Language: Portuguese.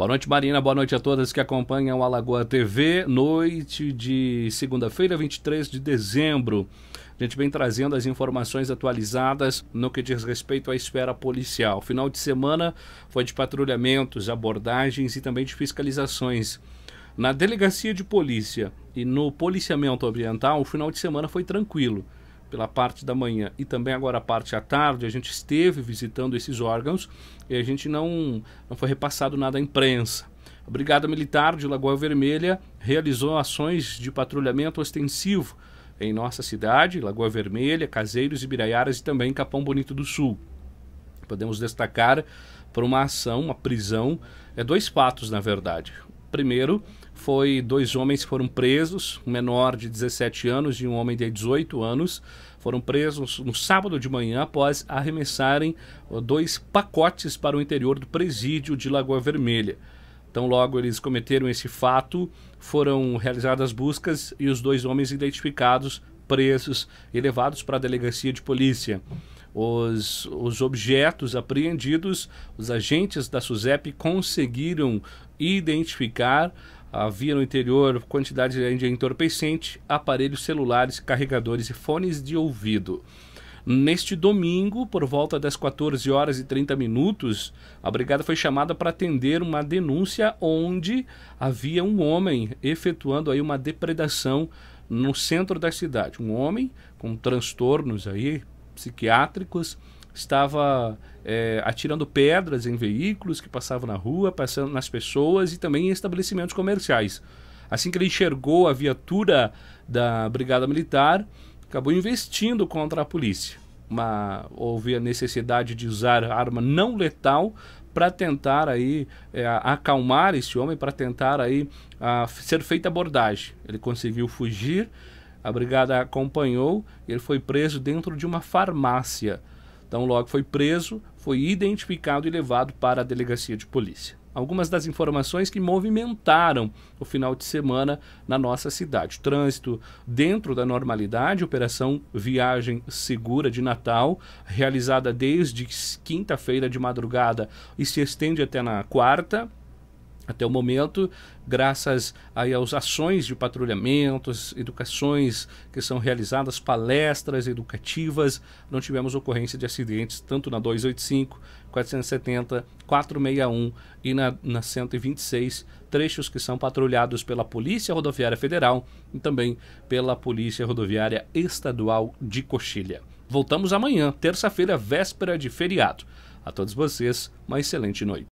Boa noite, Marina. Boa noite a todas que acompanham a Lagoa TV. Noite de segunda-feira, 23 de dezembro. A gente vem trazendo as informações atualizadas no que diz respeito à esfera policial. Final de semana foi de patrulhamentos, abordagens e também de fiscalizações. Na delegacia de polícia e no policiamento ambiental, o final de semana foi tranquilo pela parte da manhã e também agora a parte à tarde, a gente esteve visitando esses órgãos e a gente não, não foi repassado nada à imprensa. A Brigada Militar de Lagoa Vermelha realizou ações de patrulhamento ostensivo em nossa cidade, Lagoa Vermelha, Caseiros, Ibiraiaras e também Capão Bonito do Sul. Podemos destacar por uma ação, uma prisão, é dois fatos na verdade. Primeiro, foi dois homens foram presos, um menor de 17 anos e um homem de 18 anos, foram presos no sábado de manhã após arremessarem dois pacotes para o interior do presídio de Lagoa Vermelha. Então, logo eles cometeram esse fato, foram realizadas buscas e os dois homens identificados, presos e levados para a delegacia de polícia. Os, os objetos apreendidos, os agentes da SUSEP conseguiram identificar Havia no interior quantidade de entorpecente, aparelhos celulares, carregadores e fones de ouvido. Neste domingo, por volta das 14 horas e 30 minutos, a brigada foi chamada para atender uma denúncia onde havia um homem efetuando aí uma depredação no centro da cidade. Um homem com transtornos aí psiquiátricos, estava é, atirando pedras em veículos que passavam na rua, passando nas pessoas e também em estabelecimentos comerciais. Assim que ele enxergou a viatura da Brigada Militar, acabou investindo contra a polícia. Uma, houve a necessidade de usar arma não letal para tentar aí é, acalmar esse homem, para tentar aí a, ser feita abordagem. Ele conseguiu fugir, a brigada acompanhou, ele foi preso dentro de uma farmácia. Então, logo foi preso, foi identificado e levado para a delegacia de polícia. Algumas das informações que movimentaram o final de semana na nossa cidade. Trânsito dentro da normalidade, Operação Viagem Segura de Natal, realizada desde quinta-feira de madrugada e se estende até na quarta até o momento, graças aí às ações de patrulhamentos, educações que são realizadas, palestras educativas, não tivemos ocorrência de acidentes tanto na 285, 470, 461 e na, na 126, trechos que são patrulhados pela Polícia Rodoviária Federal e também pela Polícia Rodoviária Estadual de Coxilha. Voltamos amanhã, terça-feira, véspera de feriado. A todos vocês, uma excelente noite.